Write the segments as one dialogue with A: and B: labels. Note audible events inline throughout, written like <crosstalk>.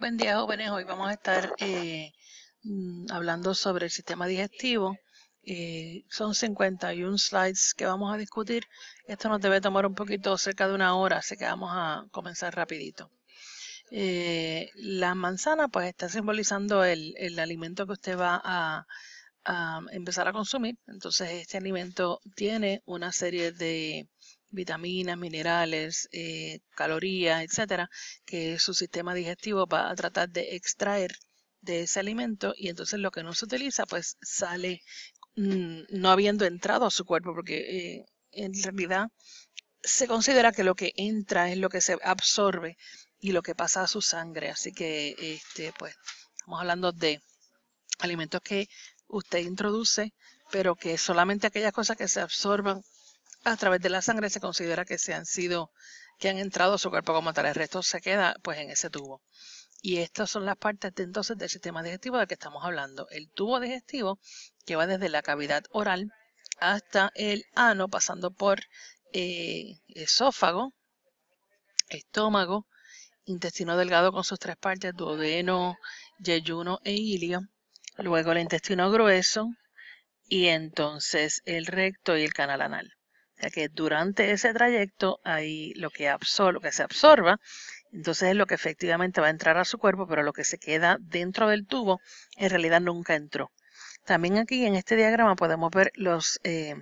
A: Buen día jóvenes, hoy vamos a estar eh, mm, hablando sobre el sistema digestivo. Eh, son 51 slides que vamos a discutir. Esto nos debe tomar un poquito, cerca de una hora, así que vamos a comenzar rapidito. Eh, la manzana pues está simbolizando el, alimento que usted va a empezar a consumir. Entonces este alimento tiene una serie de vitaminas, minerales, eh, calorías, etcétera, que su sistema digestivo va a tratar de extraer de ese alimento y entonces lo que no se utiliza pues sale mm, no habiendo entrado a su cuerpo porque eh, en realidad se considera que lo que entra es lo que se absorbe y lo que pasa a su sangre. Así que, este, pues, estamos hablando de alimentos que usted introduce, pero que solamente aquellas cosas que se absorban a través de la sangre se considera que se han sido, que han entrado a su cuerpo como tal. El resto se queda pues en ese tubo. Y estas son las partes entonces del sistema digestivo del que estamos hablando. El tubo digestivo que va desde la cavidad oral hasta el ano, pasando por eh, esófago, estómago, intestino delgado con sus tres partes, duodeno, yeyuno e ilio, luego el intestino grueso y entonces el recto y el canal anal que durante ese trayecto hay lo que, se absorba, entonces es lo que efectivamente va a entrar a su cuerpo, pero lo que se queda dentro del tubo en realidad nunca entró. También aquí en este diagrama podemos ver los eh,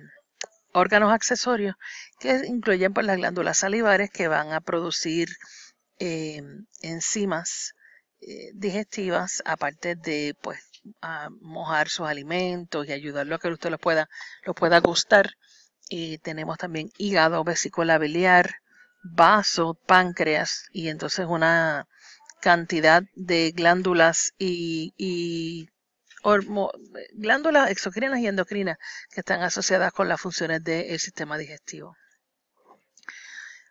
A: órganos accesorios que incluyen pues, las glándulas salivares que van a producir eh, enzimas eh, digestivas, aparte de pues, mojar sus alimentos y ayudarlo a que usted pueda, los pueda gustar y tenemos también hígado, vesícula biliar, vaso, páncreas y entonces una cantidad de glándulas y, glándulas exocrinas y endocrinas que están asociadas con las funciones del sistema digestivo.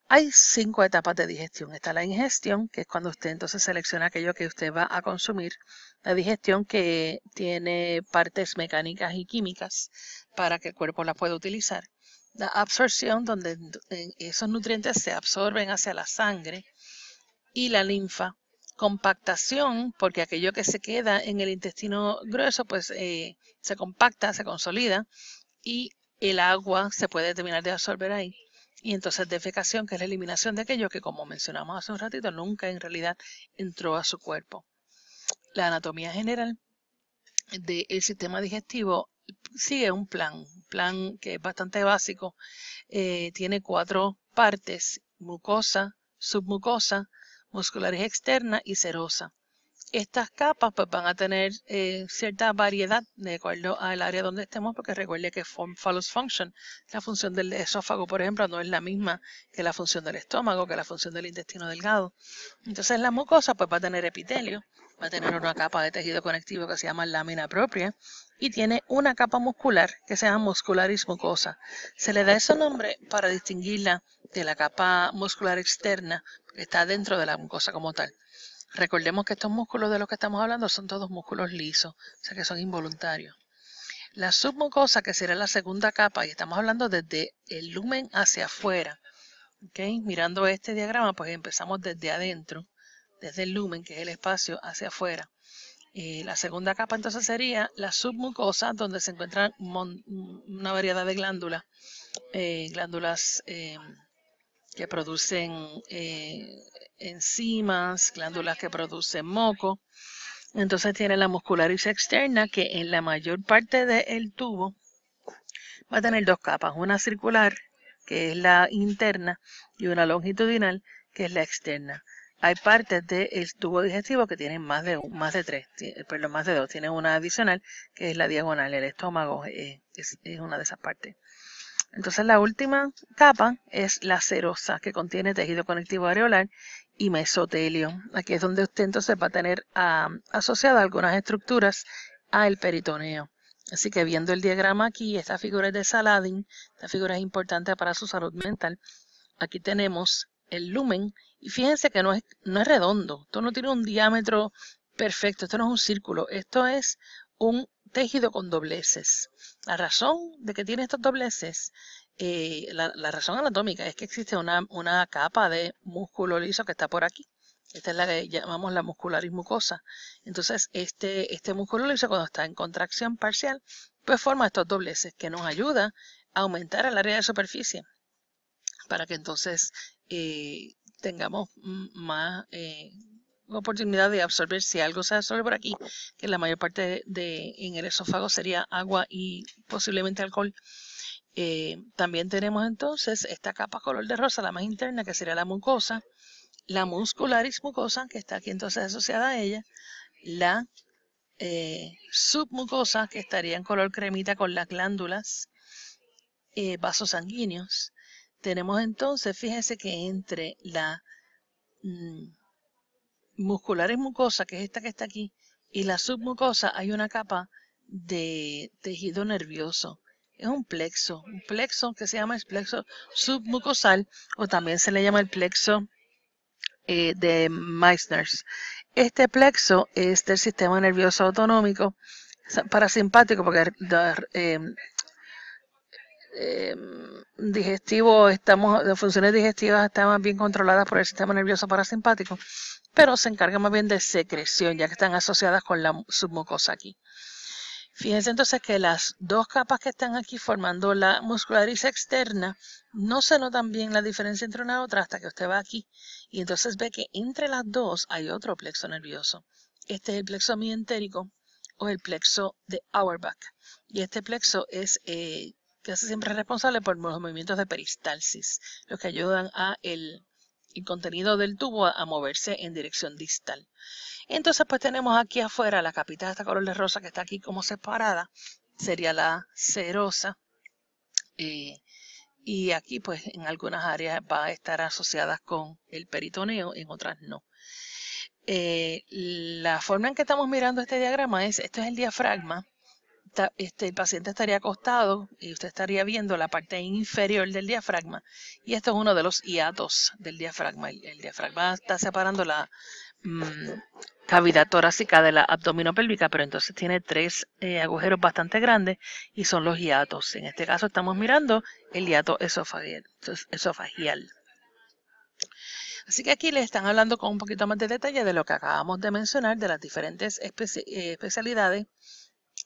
A: Hay cinco etapas de digestión. Está la ingestión, que es cuando usted entonces selecciona aquello que usted va a consumir. La digestión que tiene partes mecánicas y químicas para que el cuerpo la pueda utilizar la absorción donde esos nutrientes se absorben hacia la sangre y la linfa. Compactación, porque aquello que se queda en el intestino grueso, pues eh, se compacta, se consolida y el agua se puede terminar de absorber ahí. Y entonces defecación, que es la eliminación de aquello que, como mencionamos hace un ratito, nunca en realidad entró a su cuerpo. La anatomía general del sistema digestivo sigue un plan, un plan que es bastante básico. Eh, tiene cuatro partes, mucosa, submucosa, musculares externa y serosa. Estas capas pues, van a tener eh, cierta variedad de acuerdo al área donde estemos, porque recuerde que follows function, la función del esófago, por ejemplo, no es la misma que la función del estómago, que la función del intestino delgado. Entonces la mucosa pues, va a tener epitelio, va a tener una capa de tejido conectivo que se llama lámina propia y tiene una capa muscular que se llama muscularis mucosa. Se le da ese nombre para distinguirla de la capa muscular externa que está dentro de la mucosa como tal. Recordemos que estos músculos de los que estamos hablando son todos músculos lisos, o sea que son involuntarios. La submucosa, que será la segunda capa, y estamos hablando desde el lumen hacia afuera, mirando este diagrama, pues empezamos desde adentro desde el lumen, que es el espacio hacia afuera. la segunda capa entonces sería la submucosa, donde se encuentran una variedad de glándulas, eh, glándulas eh, que producen eh, enzimas, glándulas que producen moco. Entonces tiene la muscularis externa, que en la mayor parte del tubo va a tener dos capas, una circular, que es la interna, y una longitudinal, que es la externa hay partes del tubo digestivo que tienen más de más de tres, eh, perdón, más de dos. Tienen una adicional que es la diagonal, el estómago eh, es, una de esas partes. Entonces la última capa es la serosa, que contiene tejido conectivo areolar y mesotelio. Aquí es donde usted entonces va a tener asociadas algunas estructuras al peritoneo. Así que viendo el diagrama aquí, esta figura es de Saladin, esta figura es importante para su salud mental. Aquí tenemos el lumen, y fíjense que no es, no es redondo, esto no tiene un diámetro perfecto, esto no es un círculo, esto es un tejido con dobleces. La razón de que tiene estos dobleces, eh, la, razón anatómica es que existe una, capa de músculo liso que está por aquí. Esta es la que llamamos la muscularis mucosa. Entonces, este, este músculo liso cuando está en contracción parcial, pues forma estos dobleces que nos ayuda a aumentar el área de superficie para que entonces eh, tengamos más eh, oportunidad de absorber si algo se absorbe por aquí, que la mayor parte de, en el esófago sería agua y posiblemente alcohol. Eh, también tenemos entonces esta capa color de rosa, la más interna, que sería la mucosa, la muscularis mucosa, que está aquí entonces asociada a ella, la submucosa, que estaría en color cremita con las glándulas, vasos sanguíneos, tenemos entonces, fíjense que entre la mm, muscular y mucosa, que es esta que está aquí, y la submucosa hay una capa de tejido nervioso. Es un plexo, un plexo que se llama el plexo submucosal o también se le llama el plexo eh, de Meissner. Este plexo es del sistema nervioso autonómico parasimpático porque eh, Em, digestivo, estamos, las funciones digestivas están bien controladas por el sistema nervioso parasimpático, pero se encarga más bien de secreción, ya que están asociadas con la submucosa aquí. Fíjense entonces que las dos capas que están aquí formando la musculariza externa, no se notan bien la diferencia entre una y otra hasta que usted va aquí y entonces ve que entre las dos hay otro plexo nervioso. Este es el plexo mientérico o el plexo de Auerbach. Y este plexo es eh, que hace siempre responsable por los movimientos de peristalsis, los que ayudan a el, contenido del tubo a, moverse en dirección distal. Entonces, pues tenemos aquí afuera la capita de esta color de rosa que está aquí como separada, sería la serosa. Eh, y aquí, pues, en algunas áreas va a estar asociada con el peritoneo, en otras no. Eh, la forma en que estamos mirando este diagrama es, esto es el diafragma, este, el paciente estaría acostado y usted estaría viendo la parte inferior del diafragma. Y esto es uno de los hiatos del diafragma. El, diafragma está separando la mm, cavidad torácica de la abdominopélvica, pero entonces tiene tres eh, agujeros bastante grandes y son los hiatos. En este caso estamos mirando el hiato esofagial. Así que aquí les están hablando con un poquito más de detalle de lo que acabamos de mencionar, de las diferentes eh, especialidades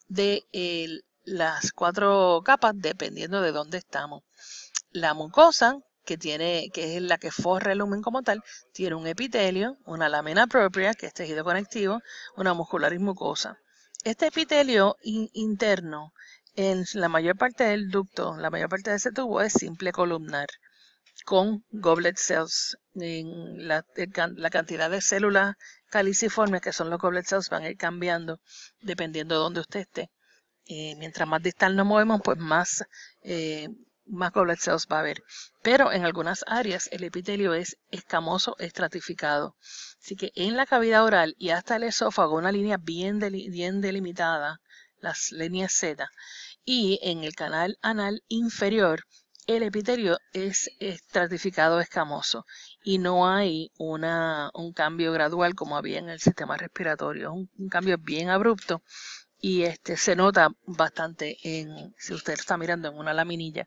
A: de eh, las cuatro capas dependiendo de dónde estamos. La mucosa, que, tiene, que es la que forra el lumen como tal, tiene un epitelio, una lámina propia, que es tejido conectivo, una y mucosa. Este epitelio interno, en la mayor parte del ducto, la mayor parte de ese tubo es simple columnar, con goblet cells, en la cantidad de células caliciformes, que son los goblet van a ir cambiando dependiendo de dónde usted esté. Eh, mientras más distal nos movemos, pues más, eh, más goblet va a haber. Pero en algunas áreas el epitelio es escamoso estratificado. Así que en la cavidad oral y hasta el esófago, una línea bien, bien delimitada, las líneas Z. Y en el canal anal inferior el epitelio es estratificado escamoso y no hay un cambio gradual como había en el sistema respiratorio. Es un, cambio bien abrupto y este se nota bastante en, si usted está mirando en una laminilla.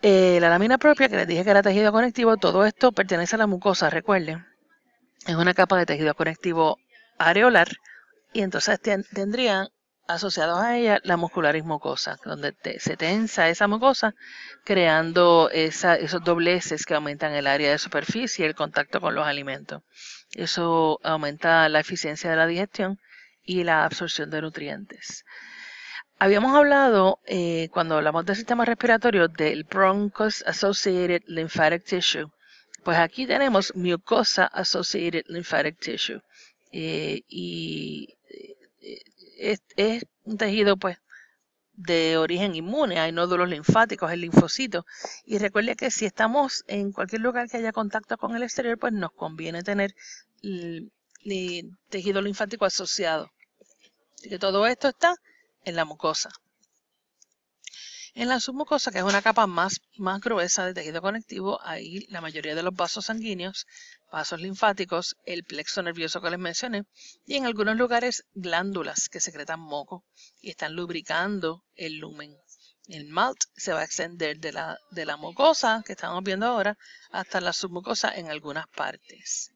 A: Eh, la lámina propia, que les dije que era tejido conectivo, todo esto pertenece a la mucosa, recuerden. Es una capa de tejido conectivo areolar y entonces tendrían asociados a ella la muscularis mucosa, donde se tensa esa mucosa, creando esos dobleces que aumentan el área de superficie y el contacto con los alimentos. Eso aumenta la eficiencia de la digestión y la absorción de nutrientes. Habíamos hablado, eh, cuando hablamos del sistema respiratorio, del broncos Associated Lymphatic Tissue. Pues aquí tenemos mucosa associated lymphatic tissue. Eh, y es, un tejido pues de origen inmune, hay nódulos linfáticos, el linfocito. Y recuerde que si estamos en cualquier lugar que haya contacto con el exterior, pues nos conviene tener el, tejido linfático asociado. Así que todo esto está en la mucosa. En la submucosa, que es una capa más, más gruesa de tejido conectivo, hay la mayoría de los vasos sanguíneos, vasos linfáticos, el plexo nervioso que les mencioné, y en algunos lugares glándulas que secretan moco y están lubricando el lumen. El malt se va a extender de la, mucosa que estamos viendo ahora hasta la submucosa en algunas partes.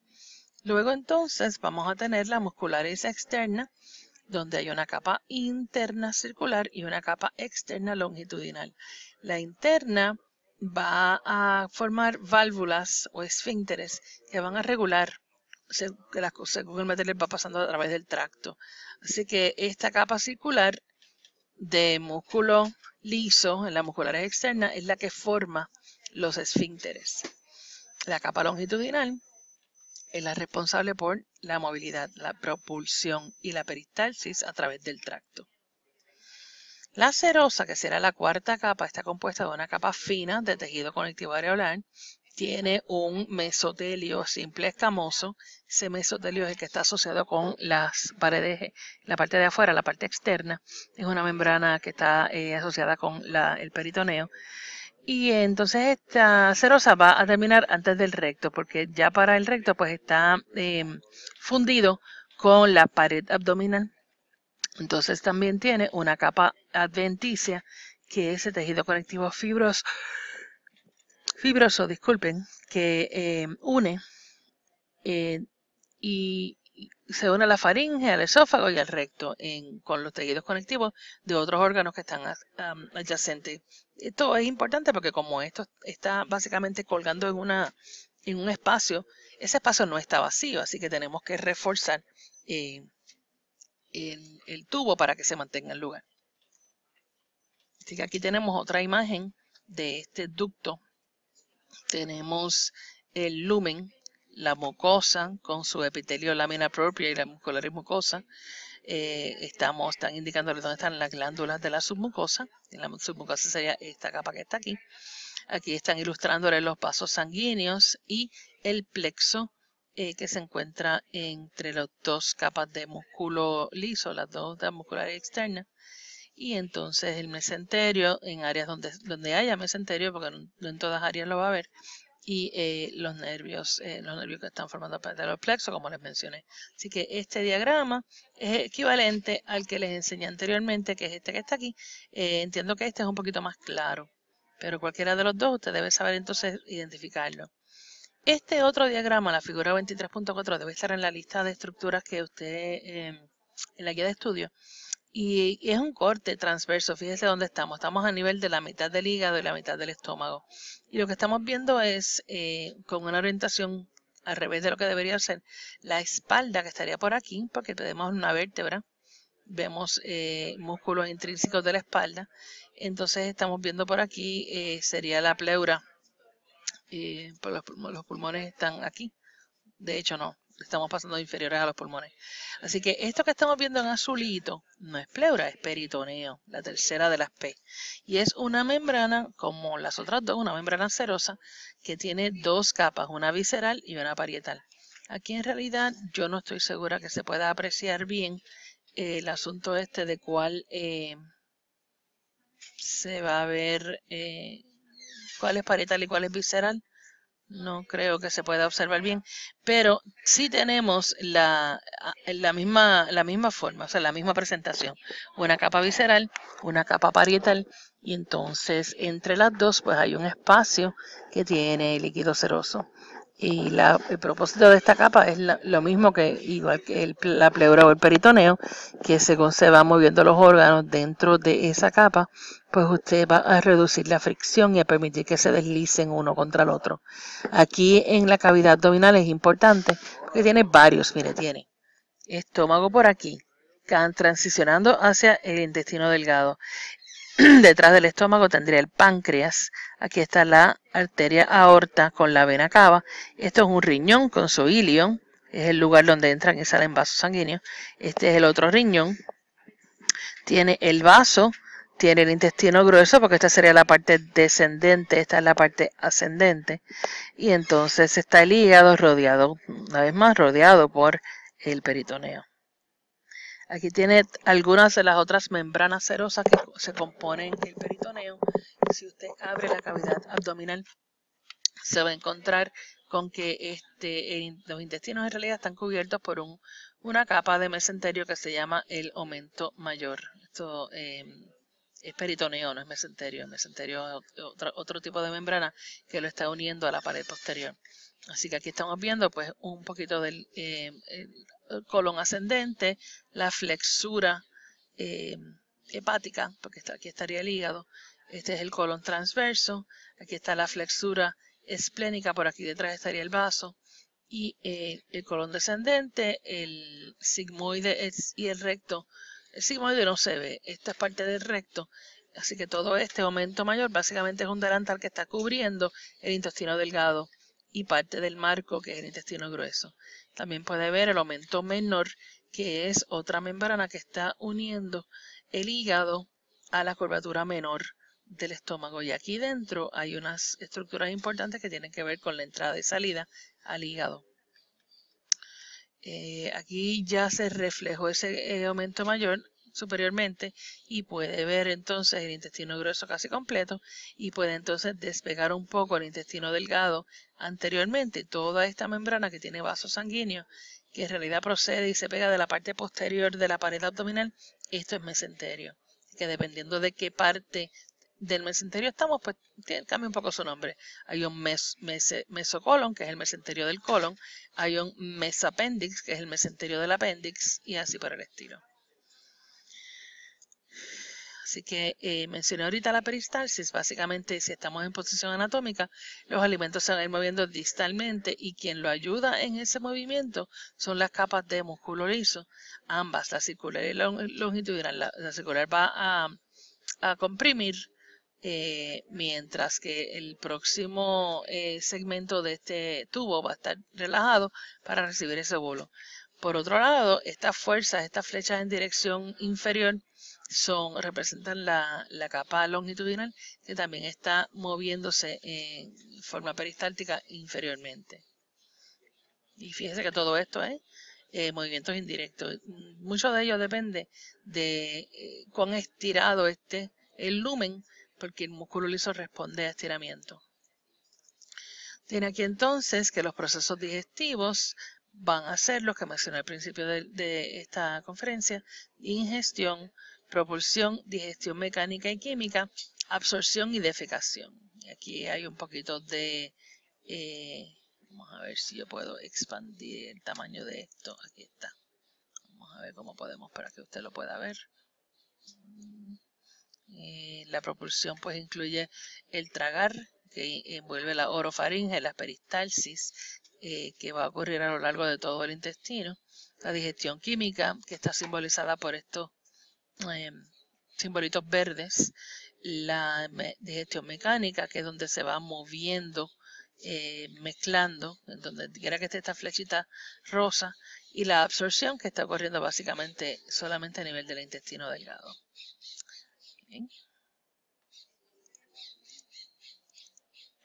A: Luego entonces vamos a tener la muscularis externa, donde hay una capa interna circular y una capa externa longitudinal. La interna va a formar válvulas o esfínteres que van a regular según el material va pasando a través del tracto. Así que esta capa circular de músculo liso en la muscular externa es la que forma los esfínteres. La capa longitudinal es la responsable por la movilidad, la propulsión y la peristalsis a través del tracto. La serosa, que será la cuarta capa, está compuesta de una capa fina de tejido conectivo areolar, tiene un mesotelio simple escamoso. Ese mesotelio es el que está asociado con las paredes, la parte de afuera, la parte externa. Es una membrana que está eh, asociada con el peritoneo. Y entonces esta serosa va a terminar antes del recto, porque ya para el recto pues está em, fundido con la pared abdominal. Entonces también tiene una capa adventicia, que es el tejido conectivo fibroso, fibroso disculpen, que em, une eh, y se une a la faringe, al esófago y al recto con los tejidos conectivos de otros órganos que están adyacentes. Esto es importante porque como esto está básicamente colgando en, un espacio, ese espacio no está vacío, así que tenemos que reforzar eh, el, el, tubo para que se mantenga en lugar. Así que aquí tenemos otra imagen de este ducto. Tenemos el lumen la mucosa con su epitelio lámina propia y la muscularis mucosa. Eh, estamos, están indicándole dónde están las glándulas de la submucosa. En la submucosa sería esta capa que está aquí. Aquí están ilustrándole los vasos sanguíneos y el plexo eh, que se encuentra entre las dos capas de músculo liso, las dos de muscular externa. Y entonces el mesenterio, en áreas donde, haya mesenterio, porque no en todas áreas lo va a haber, y eh, los nervios, eh, los nervios que están formando parte de los plexo, como les mencioné. Así que este diagrama es equivalente al que les enseñé anteriormente, que es este que está aquí. Eh, entiendo que este es un poquito más claro, pero cualquiera de los dos usted debe saber entonces identificarlo. Este otro diagrama, la figura 23.4, debe estar en la lista de estructuras que usted, en la guía de estudio y es un corte transverso, fíjese dónde estamos, estamos a nivel de la mitad del hígado y la mitad del estómago. Y lo que estamos viendo es, eh, con una orientación al revés de lo que debería ser, la espalda que estaría por aquí, porque tenemos una vértebra, vemos eh, músculos intrínsecos de la espalda, entonces estamos viendo por aquí, eh, sería la pleura, por los pulmones están aquí, de hecho no, estamos pasando inferiores a los pulmones. Así que esto que estamos viendo en azulito no es pleura, es peritoneo, la tercera de las P. Y es una membrana, como las otras dos, una membrana serosa, que tiene dos capas, una visceral y una parietal. Aquí en realidad yo no estoy segura que se pueda apreciar bien el asunto este de cuál eh, se va a ver, eh, cuál es parietal y cuál es visceral no creo que se pueda observar bien, pero sí tenemos la, ah, la, misma, la misma forma, o sea, la misma presentación. Una capa visceral, una capa parietal, y entonces entre las dos pues hay un espacio que tiene líquido seroso y el propósito de esta capa es lo mismo que igual que la pleura o el peritoneo, que según se conserva moviendo los órganos dentro de esa capa, pues usted va a reducir la fricción y a permitir que se deslicen uno contra el otro. Aquí en la cavidad abdominal es importante porque tiene varios, mire, tiene estómago por aquí, transicionando hacia el intestino delgado, <clears throat> Detrás del estómago tendría el páncreas. Aquí está la arteria aorta con la vena cava. Esto es un riñón con su ilion. Es el lugar donde entran y salen vasos sanguíneos. Este es el otro riñón. Tiene el vaso, tiene el intestino grueso, porque esta sería la parte descendente, esta es la parte ascendente. Y entonces está el hígado rodeado, una vez más, rodeado por el peritoneo. Aquí tiene algunas de las otras membranas serosas que se componen el peritoneo. Si usted abre la cavidad abdominal, se va a encontrar con que este, los intestinos en realidad están cubiertos por una capa de mesenterio que se llama el aumento mayor. Esto em, es peritoneo, no es mesenterio. El mesenterio es otro, tipo de membrana que lo está uniendo a la pared posterior. Así que aquí estamos viendo pues un poquito del em, colon ascendente, la flexura eh, hepática, porque aquí estaría el hígado, este es el colon transverso, aquí está la flexura esplénica, por aquí detrás estaría el vaso, y eh, el colon descendente, el sigmoide y el recto. El sigmoide no se ve, esta es parte del recto, así que todo este aumento mayor básicamente es un delantal que está cubriendo el intestino delgado y parte del marco que es el intestino grueso. También puede ver el aumento menor, que es otra membrana que está uniendo el hígado a la curvatura menor del estómago. Y aquí dentro hay unas estructuras importantes que tienen que ver con la entrada y salida al hígado. Eh, aquí ya se reflejó ese eh, aumento mayor superiormente y puede ver entonces el intestino grueso casi completo y puede entonces despegar un poco el intestino delgado anteriormente toda esta membrana que tiene vasos sanguíneos que en realidad procede y se pega de la parte posterior de la pared abdominal, esto es mesenterio. Que dependiendo de qué parte del mesenterio estamos, pues cambia un poco su nombre. Hay un mes, mesocolon, que es el mesenterio del colon, hay un mesapéndix que es el mesenterio del apéndix y así por el estilo. Así que eh, mencioné ahorita la peristalsis, básicamente si estamos en posición anatómica, los alimentos se van a ir moviendo distalmente y quien lo ayuda en ese movimiento son las capas de músculo liso, ambas, la circular y la longitudinal. La, circular va a, comprimir, eh, mientras que el próximo eh, segmento de este tubo va a estar relajado para recibir ese bolo. Por otro lado, estas fuerzas, estas flechas en dirección inferior, son, representan la, capa longitudinal que también está moviéndose en forma peristáltica inferiormente. Y fíjense que todo esto es eh, movimientos indirectos. Mucho de ello depende de eh, cuán estirado esté el lumen, porque el músculo liso responde a estiramiento. Tiene aquí entonces que los procesos digestivos van a ser los que mencioné al principio de, de esta conferencia, ingestión, propulsión, digestión mecánica y química, absorción y defecación. Aquí hay un poquito de... Eh, vamos a ver si yo puedo expandir el tamaño de esto. Aquí está. Vamos a ver cómo podemos para que usted lo pueda ver. Eh, la propulsión pues incluye el tragar, que envuelve la orofaringe, la peristalsis, eh, que va a ocurrir a lo largo de todo el intestino. La digestión química, que está simbolizada por esto, Em, simbolitos verdes, la digestión mecánica, que es donde se va moviendo, eh, mezclando, donde quiera que esté esta flechita rosa, y la absorción, que está ocurriendo básicamente solamente a nivel del intestino delgado. Bien.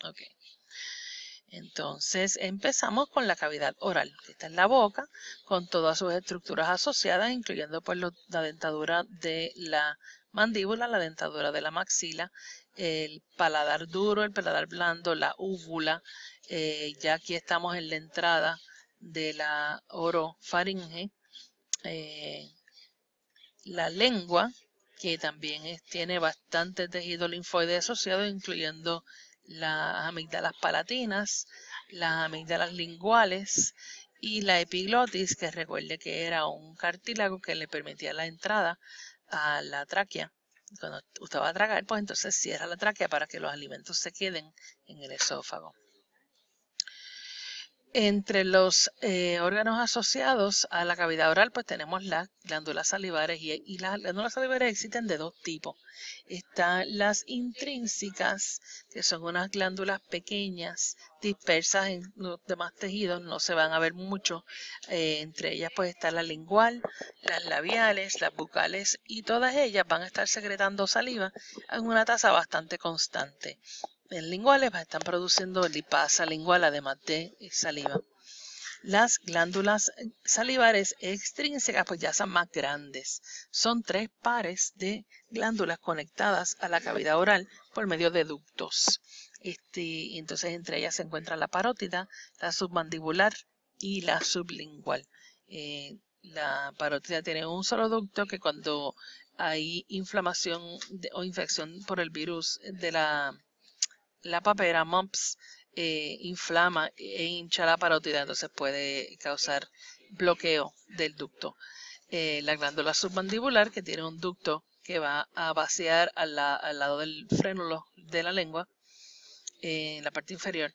A: Okay. Entonces empezamos con la cavidad oral, que está en la boca, con todas sus estructuras asociadas, incluyendo pues, la dentadura de la mandíbula, la dentadura de la maxila, el paladar duro, el paladar blando, la úvula. Eh, ya aquí estamos en la entrada de la orofaringe. Eh, la lengua, que también tiene bastante tejido linfoide asociado, incluyendo las amígdalas palatinas, las amígdalas linguales y la epiglotis, que recuerde que era un cartílago que le permitía la entrada a la tráquea. Cuando usted va a tragar, pues entonces cierra la tráquea para que los alimentos se queden en el esófago. Entre los eh, órganos asociados a la cavidad oral, pues tenemos las glándulas salivares y, las glándulas salivares existen de dos tipos. Están las intrínsecas, que son unas glándulas pequeñas, dispersas en los demás tejidos, no se van a ver mucho. Eh, entre ellas pues está la lingual, las labiales, las bucales y todas ellas van a estar secretando saliva en una tasa bastante constante en linguales están produciendo lipasa lingual además de eh, saliva. Las glándulas eh, salivares extrínsecas pues ya son más grandes. Son tres pares de glándulas conectadas a la cavidad oral por medio de ductos. Este, entonces entre ellas se encuentran la parótida, la submandibular y la sublingual. Eh, la parótida tiene un solo ducto que cuando hay inflamación o infección por el virus de la la papera, mumps, eh, inflama e hincha la parótida, entonces puede causar bloqueo del ducto. Eh, la glándula submandibular, que tiene un ducto que va a vaciar al lado del frénulo de la lengua, eh, en la parte inferior.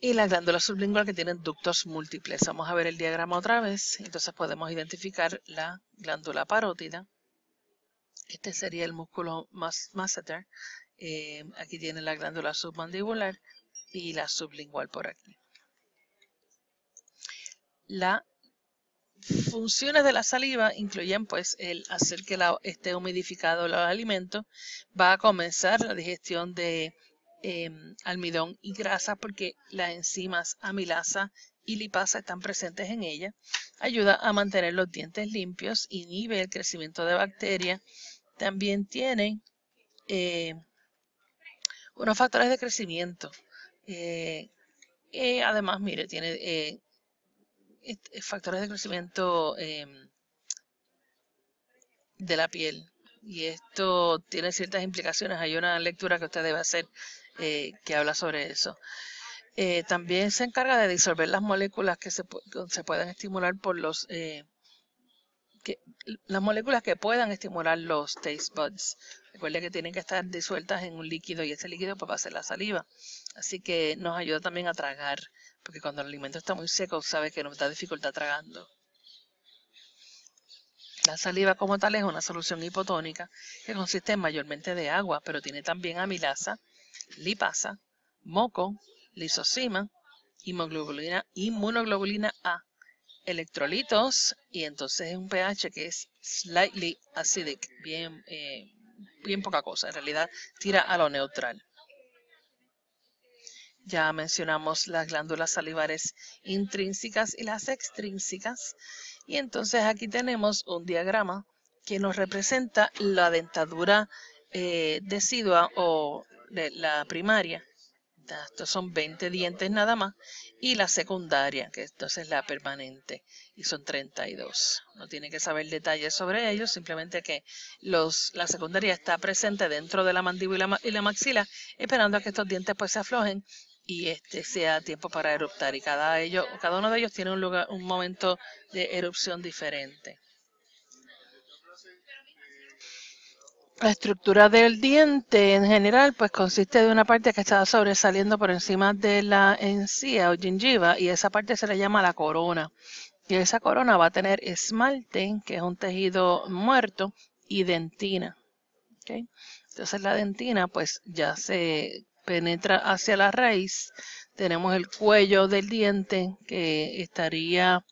A: Y la glándula sublingual que tiene ductos múltiples. Vamos a ver el diagrama otra vez. Entonces podemos identificar la glándula parótida. Este sería el músculo masseter, Em, aquí tienen la glándula submandibular y la sublingual por aquí. Las funciones de la saliva incluyen pues el hacer que la, esté humidificado los alimentos, va a comenzar la digestión de em, almidón y grasa porque las enzimas amilasa y lipasa están presentes en ella, ayuda a mantener los dientes limpios, inhibe el crecimiento de bacterias, también tiene em, unos factores de crecimiento. Eh, eh, además, mire, tiene eh, factores de crecimiento em, de la piel. Y esto tiene ciertas implicaciones. Hay una lectura que usted debe hacer que habla sobre eso. también se encarga de disolver las moléculas que se, se pueden estimular por los que, las moléculas que puedan estimular los taste buds Recuerda que tienen que estar disueltas en un líquido y ese líquido pues, a ser la saliva. Así que nos ayuda también a tragar, porque cuando el alimento está muy seco, sabe que nos da dificultad tragando. La saliva como tal es una solución hipotónica que consiste mayormente de agua, pero tiene también amilasa, lipasa, moco, lisocima, inmunoglobulina, A, electrolitos y entonces es un pH que es slightly acidic, bien eh, bien poca cosa, en realidad tira a lo neutral. Ya mencionamos las glándulas salivares intrínsecas y las extrínsecas. Y entonces aquí tenemos un diagrama que nos representa la dentadura eh, decidua o de la primaria estos son 20 dientes nada más. Y la secundaria, que entonces es la permanente, y son 32. No tiene que saber detalles sobre ellos, simplemente que los, la secundaria está presente dentro de la mandíbula y la, maxila, esperando a que estos dientes pues se aflojen y este sea tiempo para eruptar. Y cada, ellos, cada uno de ellos tiene un, lugar, un momento de erupción diferente. La estructura del diente en general pues consiste de una parte que está sobresaliendo por encima de la encía o gingiva y esa parte se le llama la corona. Y esa corona va a tener esmalte, que es un tejido muerto, y dentina. Entonces la dentina pues ya se penetra hacia la raíz. Tenemos el cuello del diente que estaría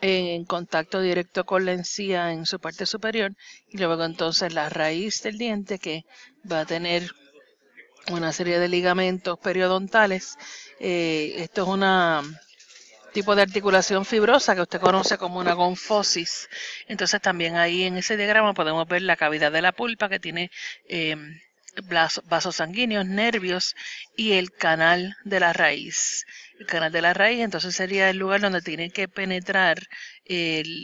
A: en contacto directo con la encía en su parte superior y luego entonces la raíz del diente que va a tener una serie de ligamentos periodontales. Eh, esto es un tipo de articulación fibrosa que usted conoce como una gonfosis. Entonces también ahí en ese diagrama podemos ver la cavidad de la pulpa que tiene eh, vasos sanguíneos, nervios y el canal de la raíz. El canal de la raíz entonces sería el lugar donde tienen que penetrar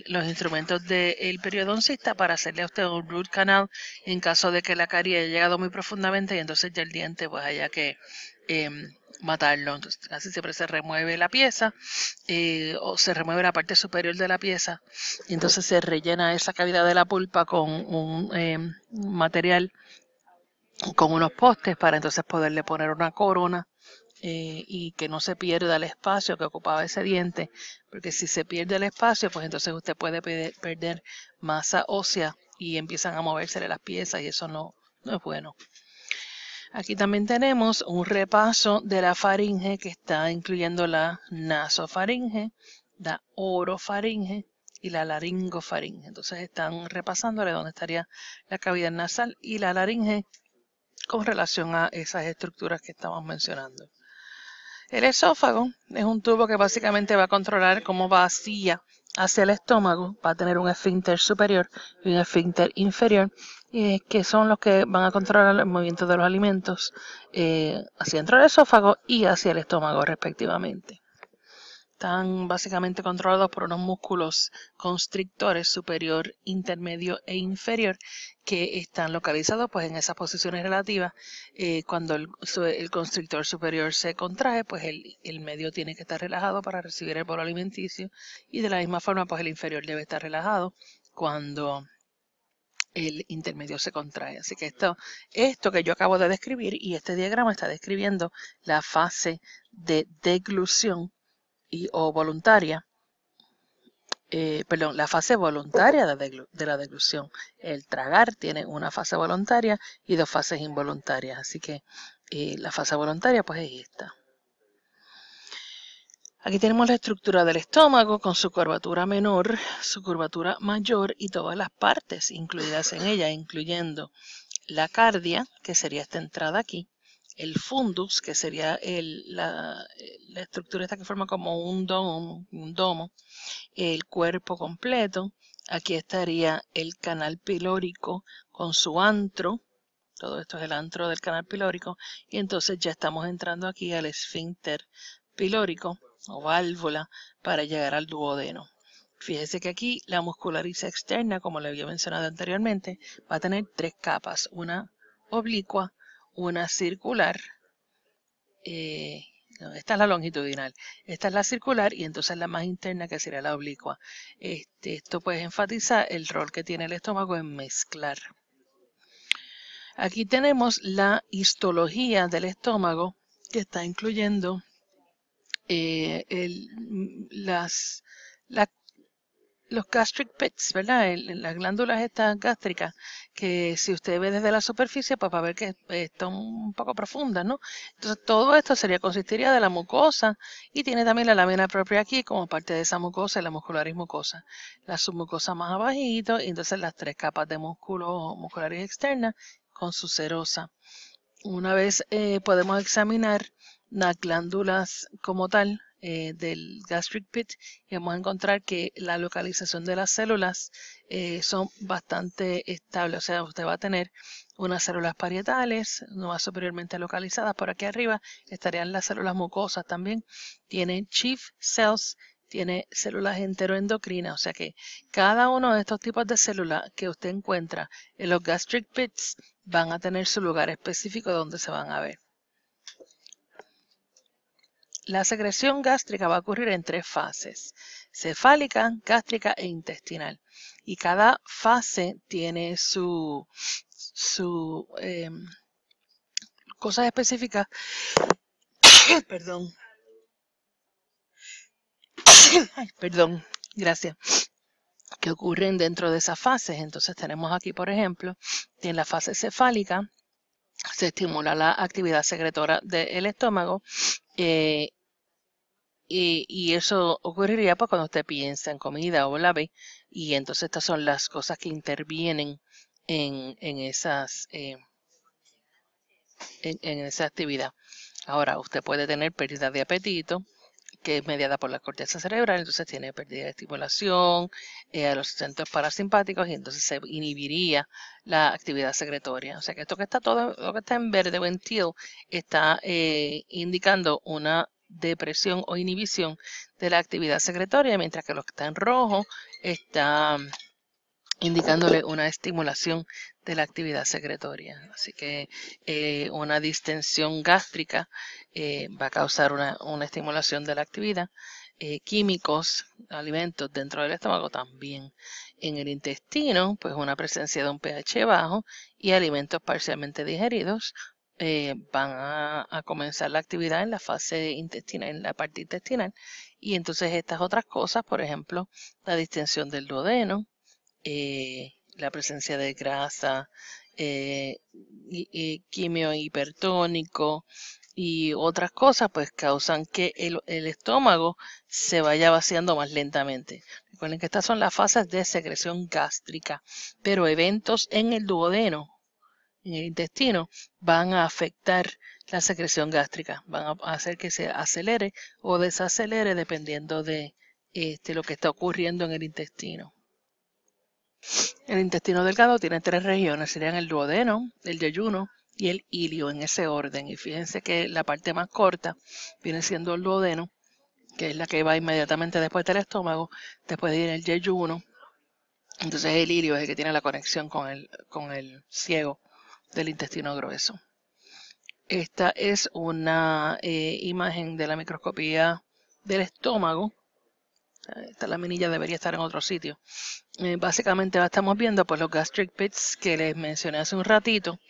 A: los instrumentos del periodoncista para hacerle a usted un root canal en caso de que la carie haya llegado muy profundamente y entonces ya el diente pues haya que em, matarlo. Entonces, casi siempre se remueve la pieza eh, o se remueve la parte superior de la pieza y entonces se rellena esa cavidad de la pulpa con un em, material con unos postes para entonces poderle poner una corona eh, y que no se pierda el espacio que ocupaba ese diente, porque si se pierde el espacio, pues entonces usted puede perder masa ósea y empiezan a moverse las piezas y eso no, no es bueno. Aquí también tenemos un repaso de la faringe que está incluyendo la nasofaringe, la orofaringe y la laringofaringe. Entonces están repasándole dónde estaría la cavidad nasal y la laringe con relación a esas estructuras que estamos mencionando. El esófago es un tubo que básicamente va a controlar cómo va hacia, hacia el estómago, va a tener un esfínter superior y un esfínter inferior, que son los que van a controlar el movimiento de los alimentos eh, hacia dentro del esófago y hacia el estómago respectivamente están básicamente controlados por unos músculos constrictores superior, intermedio e inferior que están localizados pues en esas posiciones relativas. Eh, cuando el, constrictor superior se contrae, pues el, medio tiene que estar relajado para recibir el bolo alimenticio y de la misma forma pues el inferior debe estar relajado cuando el intermedio se contrae. Así que esto, esto que yo acabo de describir y este diagrama está describiendo la fase de deglución y, o voluntaria, eh, perdón, la fase voluntaria de la deglución. El tragar tiene una fase voluntaria y dos fases involuntarias. Así que eh, la fase voluntaria pues es esta. Aquí tenemos la estructura del estómago con su curvatura menor, su curvatura mayor y todas las partes incluidas en ella, incluyendo la cardia, que sería esta entrada aquí, el fundus, que sería la, estructura esta que forma como un domo, un domo, el cuerpo completo. Aquí estaría el canal pilórico con su antro. Todo esto es el antro del canal pilórico. Y entonces ya estamos entrando aquí al esfínter pilórico o válvula para llegar al duodeno. Fíjese que aquí la musculariza externa, como le había mencionado anteriormente, va a tener tres capas, una oblicua, una circular. Eh, esta es la longitudinal, esta es la circular y entonces la más interna que sería la oblicua. Este, esto puede enfatizar el rol que tiene el estómago en mezclar. Aquí tenemos la histología del estómago que está incluyendo eh, las, la, los gastric pits, ¿verdad? las glándulas estas gástricas, que si usted ve desde la superficie, pues va a ver que eh, están un poco profundas, ¿no? Entonces todo esto sería consistiría de la mucosa y tiene también la lámina propia aquí como parte de esa mucosa y la muscularis mucosa. La submucosa más abajito y entonces las tres capas de músculo muscularis externa con su serosa. Una vez eh, podemos examinar las glándulas como tal, eh, del gastric pit y vamos a encontrar que la localización de las células eh, son bastante estables. O sea, usted va a tener unas células parietales, no más superiormente localizadas. Por aquí arriba estarían las células mucosas también. Tiene chief cells, tiene células enteroendocrinas. O sea que cada uno de estos tipos de células que usted encuentra en los gastric pits van a tener su lugar específico donde se van a ver. La secreción gástrica va a ocurrir en tres fases, cefálica, gástrica e intestinal. Y cada fase tiene su, su em, cosas específicas. <coughs> perdón. <coughs> perdón, gracias que ocurren dentro de esas fases. Entonces tenemos aquí, por ejemplo, en la fase cefálica se estimula la actividad secretora del estómago eh, y, eso ocurriría pues, cuando usted piensa en comida o la ve y entonces estas son las cosas que intervienen en, esas eh, en esa actividad. Ahora, usted puede tener pérdida de apetito, que es mediada por la corteza cerebral, entonces tiene pérdida de estimulación eh, a los centros parasimpáticos y entonces se inhibiría la actividad secretoria. O sea que esto que está todo, lo que está en verde o en teal está eh, indicando una depresión o inhibición de la actividad secretoria, mientras que lo que está en rojo está indicándole una estimulación de la actividad secretoria. Así que eh, una distensión gástrica eh, va a causar una, estimulación de la actividad. Eh, químicos, alimentos dentro del estómago también. En el intestino, pues una presencia de un pH bajo y alimentos parcialmente digeridos van a, a comenzar la actividad en la fase intestinal, en la parte intestinal. Y entonces estas otras cosas, por ejemplo, la distensión del duodeno, eh, la presencia de grasa, eh, y, quimio hipertónico y otras cosas, pues causan que el, estómago se vaya vaciando más lentamente. Recuerden que estas son las fases de secreción gástrica, pero eventos en el duodeno, en el intestino, van a afectar la secreción gástrica, van a hacer que se acelere o desacelere dependiendo de este, lo que está ocurriendo en el intestino. El intestino delgado tiene tres regiones, serían el duodeno, el yeyuno y el ilio en ese orden. Y fíjense que la parte más corta viene siendo el duodeno, que es la que va inmediatamente después del estómago, después viene el yeyuno. Entonces el ilio es el que tiene la conexión con el, ciego del intestino grueso. Esta es una eh, imagen de la microscopía del estómago esta laminilla debería estar en otro sitio. Eh, básicamente la estamos viendo los gastric pits que les mencioné hace un ratito,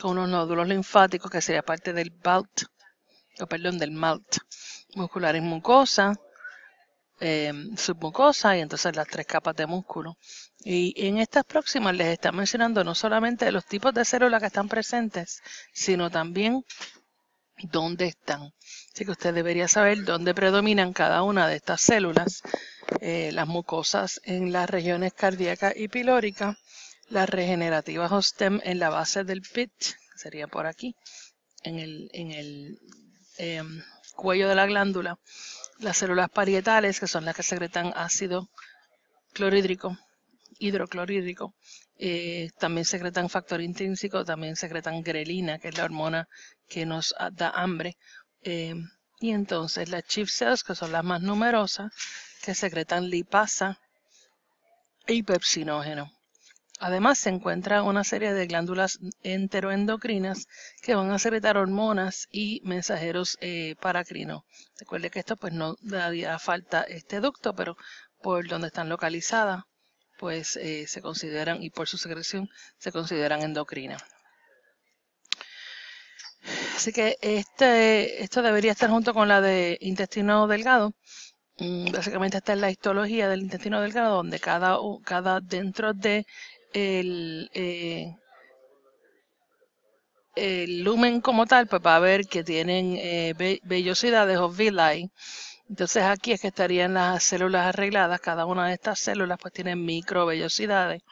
A: con unos nódulos linfáticos que sería parte del BALT, o perdón, del MALT, muscular y mucosa, eh, submucosa y entonces las tres capas de músculo. Y en estas próximas les está mencionando no solamente los tipos de células que están presentes, sino también dónde están. Así que usted debería saber dónde predominan cada una de estas células, eh, las mucosas en las regiones cardíacas y pilórica, las regenerativas o stem en la base del pit, sería por aquí, en el, em, cuello de la glándula, las células parietales, que son las que secretan ácido clorhídrico, hidroclorhídrico, eh, también secretan factor intrínseco, también secretan grelina, que es la hormona que nos ah, da hambre. Eh, y entonces las chief cells, que son las más numerosas, que secretan lipasa y pepsinógeno. Además se encuentra una serie de glándulas enteroendocrinas que van a secretar hormonas y mensajeros eh, paracrino. paracrinos. Recuerde que esto pues no daría falta este ducto, pero por donde están localizadas pues eh, se consideran, y por su secreción, se consideran endocrina Así que este, esto debería estar junto con la de intestino delgado. Mm, básicamente esta es la histología del intestino delgado, donde cada, cada dentro de eh, el, lumen como tal, pues va a ver que tienen eh, vellosidades o villi entonces aquí es que estarían las células arregladas. Cada una de estas células pues tiene microvellosidades,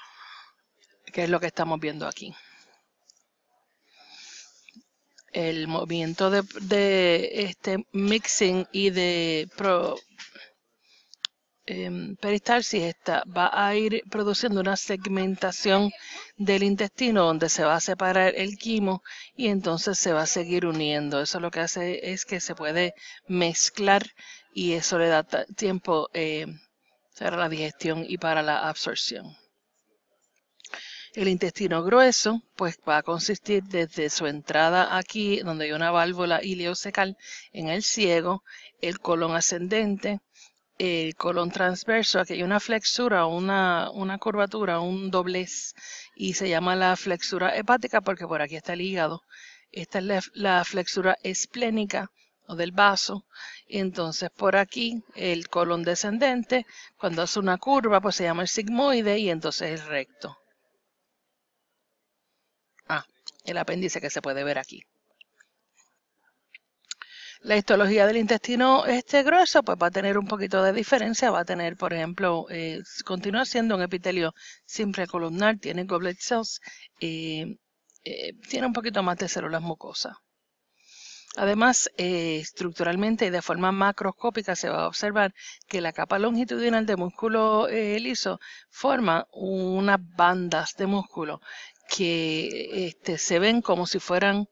A: que es lo que estamos viendo aquí. El movimiento de, de este mixing y de pro, eh, peristalsis esta va a ir produciendo una segmentación del intestino donde se va a separar el quimo y entonces se va a seguir uniendo. Eso lo que hace es que se puede mezclar y eso le da tiempo em, para la digestión y para la absorción. El intestino grueso, pues va a consistir desde su entrada aquí, donde hay una válvula ileocecal, en el ciego, el colon ascendente, el colon transverso, aquí hay una flexura, una, curvatura, un doblez, y se llama la flexura hepática porque por aquí está el hígado. Esta es la, la flexura esplénica o del vaso. Entonces, por aquí, el colon descendente, cuando hace una curva, pues se llama el sigmoide y entonces el recto. Ah, el apéndice que se puede ver aquí. La histología del intestino este grueso pues va a tener un poquito de diferencia, va a tener, por ejemplo, eh, continúa siendo un epitelio simple columnar, tiene goblet cells, eh, eh, tiene un poquito más de células mucosas. Además, estructuralmente y de forma macroscópica se va a observar que la capa longitudinal de músculo liso forma unas bandas de músculo que este, se ven como si fueran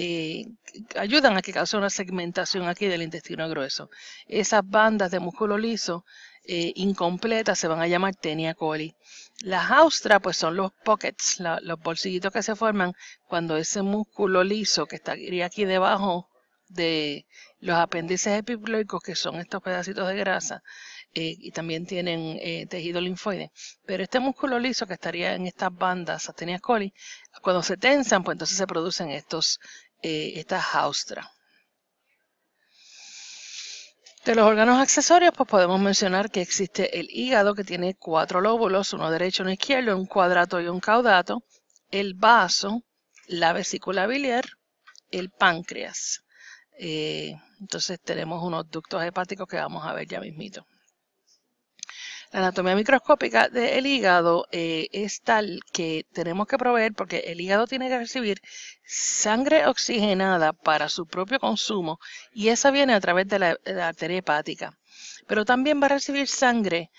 A: eh, ayudan a que cause una segmentación aquí del intestino grueso. Esas bandas de músculo liso eh, incompletas se van a llamar tenia coli. Las austras pues son los pockets, los bolsillitos que se forman cuando ese músculo liso que estaría aquí debajo de los apéndices epiploicos, que son estos pedacitos de grasa, eh, y también tienen tejido linfoide. Pero este músculo liso que estaría en estas bandas, tenia coli, cuando se tensan, pues entonces se producen estos eh, esta jaustra. De los órganos accesorios, pues podemos mencionar que existe el hígado, que tiene cuatro lóbulos, uno derecho, uno izquierdo, un cuadrato y un caudato, el vaso, la vesícula biliar, el páncreas. Eh, entonces tenemos unos ductos hepáticos que vamos a ver ya mismito. La anatomía microscópica del hígado eh, es tal que tenemos que proveer, porque el hígado tiene que recibir sangre oxigenada para su propio consumo y esa viene a través de la, arteria hepática. Pero también va a recibir sangre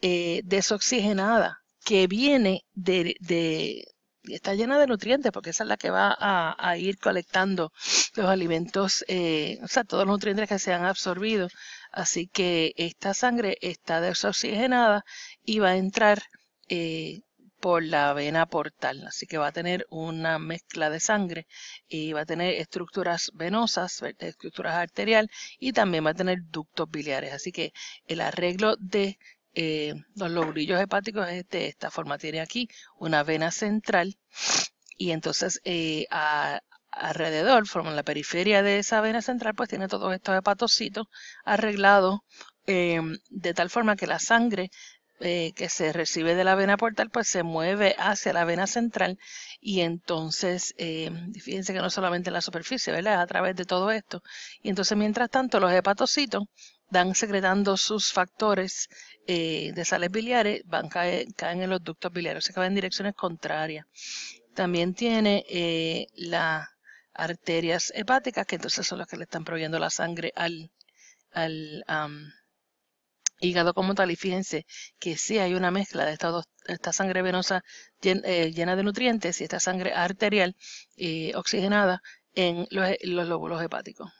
A: eh, desoxigenada que viene de, de está llena de nutrientes porque esa es la que va a, ir colectando los alimentos, eh, o sea, todos los nutrientes que se han absorbido Así que esta sangre está desoxigenada y va a entrar eh, por la vena portal. Así que va a tener una mezcla de sangre y va a tener estructuras venosas, estructuras arteriales y también va a tener ductos biliares. Así que el arreglo de eh, los lobulillos hepáticos es de esta forma. Tiene aquí una vena central y entonces eh, a, alrededor, forman la periferia de esa vena central, pues tiene todos estos hepatocitos arreglados em, de tal forma que la sangre eh, que se recibe de la vena portal pues se mueve hacia la vena central y entonces em, fíjense que no solamente en la superficie, ¿verdad? A través de todo esto. Y entonces mientras tanto los hepatocitos dan secretando sus factores eh, de sales biliares, van caen, en los ductos biliares, o sea en direcciones contrarias. También tiene eh, la arterias hepáticas, que entonces son las que le están proveyendo la sangre al, hígado como tal. Y fíjense que sí hay una mezcla de esta, esta sangre venosa eh, llena de nutrientes y esta sangre arterial eh, oxigenada en los, los lóbulos hepáticos.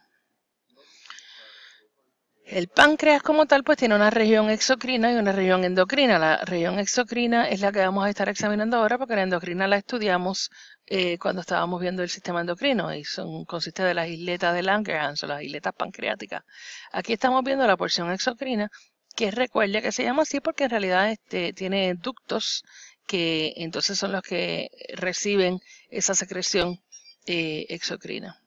A: El páncreas como tal pues tiene una región exocrina y una región endocrina. La región exocrina es la que vamos a estar examinando ahora porque la endocrina la estudiamos eh, cuando estábamos viendo el sistema endocrino y son, consiste de las isletas de Langerhans o las isletas pancreáticas. Aquí estamos viendo la porción exocrina que recuerda que se llama así porque en realidad este, tiene ductos que entonces son los que reciben esa secreción eh, exocrina.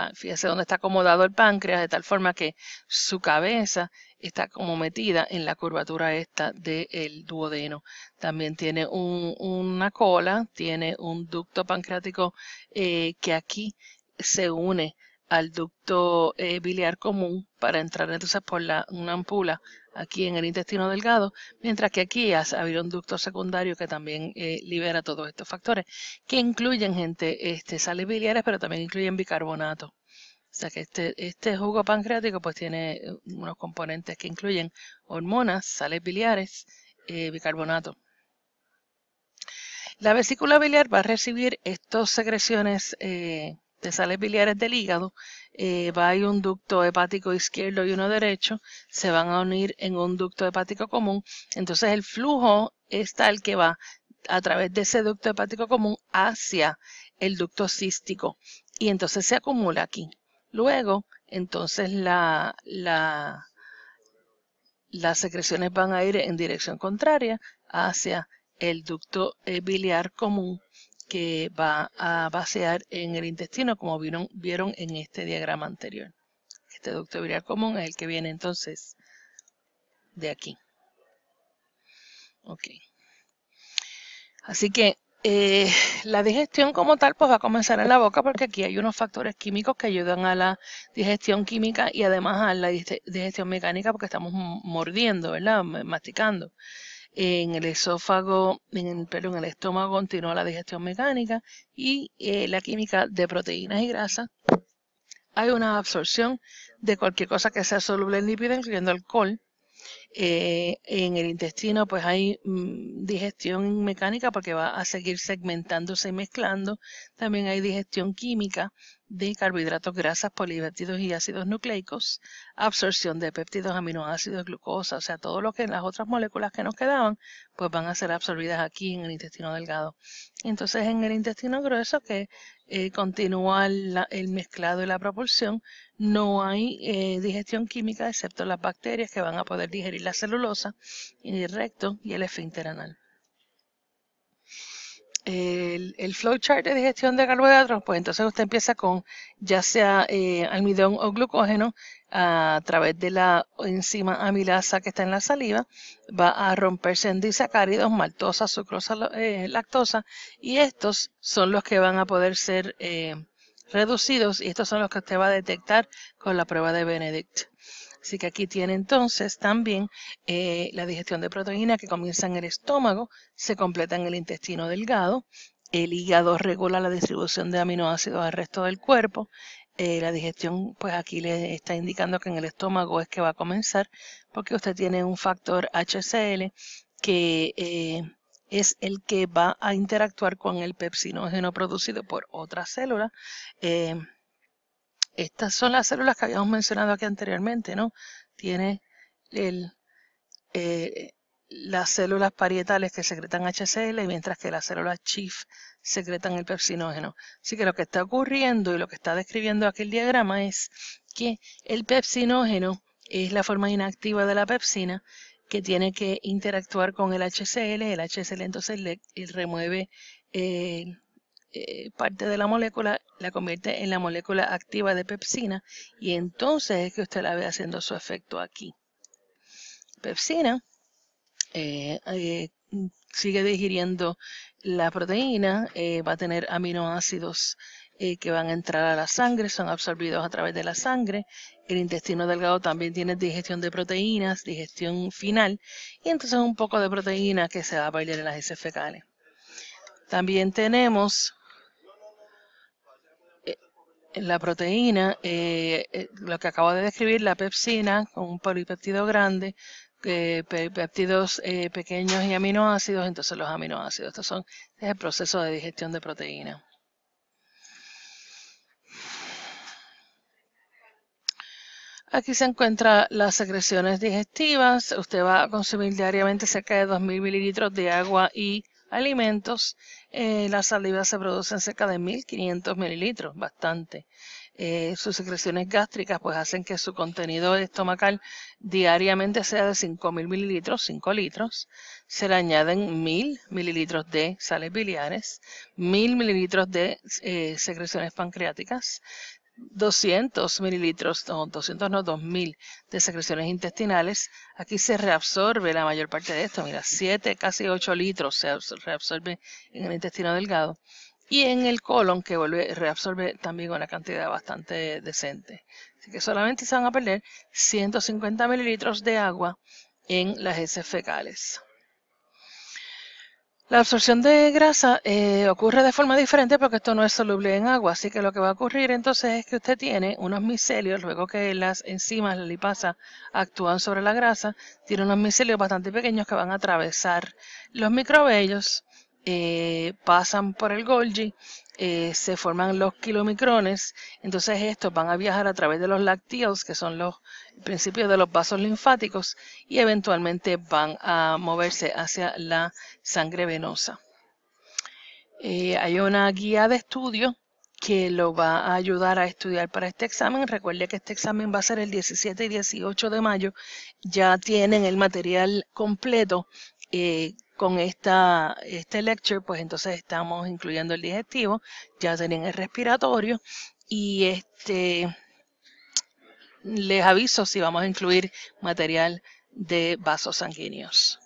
A: Ah, fíjese dónde está acomodado el páncreas, de tal forma que su cabeza está como metida en la curvatura esta del duodeno. También tiene una cola, tiene un ducto pancreático eh, que aquí se une al ducto eh, biliar común para entrar entonces por una ampula aquí en el intestino delgado, mientras que aquí ha habido un ducto secundario que también eh, libera todos estos factores, que incluyen, gente, este, sales biliares, pero también incluyen bicarbonato. O sea que este, este jugo pancreático pues tiene eh, unos componentes que incluyen hormonas, sales biliares, bicarbonato. La vesícula biliar va a recibir estas secreciones de sales biliares del hígado, eh, va a un ducto hepático izquierdo y uno derecho, se van a unir en un ducto hepático común. Entonces el flujo es tal que va a través de ese ducto hepático común hacia el ducto cístico y entonces se acumula aquí. Luego, entonces la, las secreciones van a ir en dirección contraria hacia el ducto eh, biliar común que va a basear en el intestino, como vieron, vieron en este diagrama anterior. Este ducto biliar común es el que viene entonces de aquí. Así que eh, la digestión como tal pues va a comenzar en la boca porque aquí hay unos factores químicos que ayudan a la digestión química y además a la digestión mecánica porque estamos mordiendo, ¿verdad? Masticando en el esófago, en, en el estómago continúa la digestión mecánica y eh, la química de proteínas y grasas. Hay una absorción de cualquier cosa que sea soluble en lípida, incluyendo alcohol. Eh, en el intestino pues hay mm, digestión mecánica porque va a seguir segmentándose y mezclando. También hay digestión química de carbohidratos, grasas, polivetidos y ácidos nucleicos, absorción de péptidos, aminoácidos, glucosa, o sea, todo lo que las otras moléculas que nos quedaban, pues van a ser absorbidas aquí en el intestino delgado. Entonces, en el intestino grueso, que eh, continúa el mezclado y la propulsión, no hay eh, digestión química excepto las bacterias que van a poder digerir la celulosa, el recto y el esfínter anal el, flowchart de digestión de carbohidratos, pues entonces usted empieza con ya sea eh, almidón o glucógeno a través de la enzima amilasa que está en la saliva, va a romperse en disacáridos, maltosa, sucrosa, eh, lactosa, y estos son los que van a poder ser eh, reducidos y estos son los que usted va a detectar con la prueba de Benedict. Así que aquí tiene entonces también eh, la digestión de proteínas que comienza en el estómago, se completa en el intestino delgado, el hígado regula la distribución de aminoácidos al resto del cuerpo, eh, la digestión, pues aquí le está indicando que en el estómago es que va a comenzar, porque usted tiene un factor HCl que eh, es el que va a interactuar con el pepsinógeno producido por otra célula. Estas son las células que habíamos mencionado aquí anteriormente, ¿no? Tiene eh, las células parietales que secretan HCl, mientras que las células CHIF secretan el pepsinógeno. Así que lo que está ocurriendo y lo que está describiendo aquí el diagrama es que el pepsinógeno es la forma inactiva de la pepsina que tiene que interactuar con el HCl. El HCl entonces le, remueve el... Eh, eh, parte de la molécula, la convierte en la molécula activa de pepsina y entonces es que usted la ve haciendo su efecto aquí. Pepsina eh, eh, sigue digiriendo la proteína, va a tener aminoácidos que van a entrar a la sangre, son absorbidos a través de la sangre. El intestino delgado también tiene digestión de proteínas, digestión final, y entonces un poco de proteína que se va a perder en las heces fecales. También tenemos la proteína, eh, eh, lo que acabo de describir, la pepsina, con un polipeptido grande, eh, peptidos pequeños y aminoácidos, entonces los aminoácidos. Estos son es el proceso de digestión de proteína. Aquí se encuentran las secreciones digestivas. Usted va a consumir diariamente cerca de 2.000 mililitros de agua y alimentos eh, la saliva se produce en cerca de 1500 mililitros, bastante. Eh, sus secreciones gástricas pues hacen que su contenido estomacal diariamente sea de 5000 mililitros, 5 litros. Se le añaden 1000 mililitros de sales biliares, 1000 mililitros de eh, secreciones pancreáticas, 200 mililitros, no, 200 no, 2000 de secreciones intestinales. Aquí se reabsorbe la mayor parte de esto, mira, 7, casi 8 litros se reabsorbe en el intestino delgado. Y en el colon, que vuelve, reabsorbe también una cantidad bastante decente. Así que solamente se van a perder 150 mililitros de agua en las heces fecales. La absorción de grasa eh, ocurre de forma diferente porque esto no es soluble en agua, así que lo que va a ocurrir entonces es que usted tiene unos micelios, luego que las enzimas, la lipasa, actúan sobre la grasa, tiene unos micelios bastante pequeños que van a atravesar los microbellos, eh, pasan por el Golgi, eh, se forman los kilomicrones, entonces estos van a viajar a través de los lácteos, que son los principios de los vasos linfáticos, y eventualmente van a moverse hacia la sangre venosa. Eh, hay una guía de estudio que lo va a ayudar a estudiar para este examen. Recuerde que este examen va a ser el 17 y 18 de mayo. Ya tienen el material completo eh, con esta, este lecture, pues entonces estamos incluyendo el digestivo, ya tienen el respiratorio y este les aviso si vamos a incluir material de vasos sanguíneos.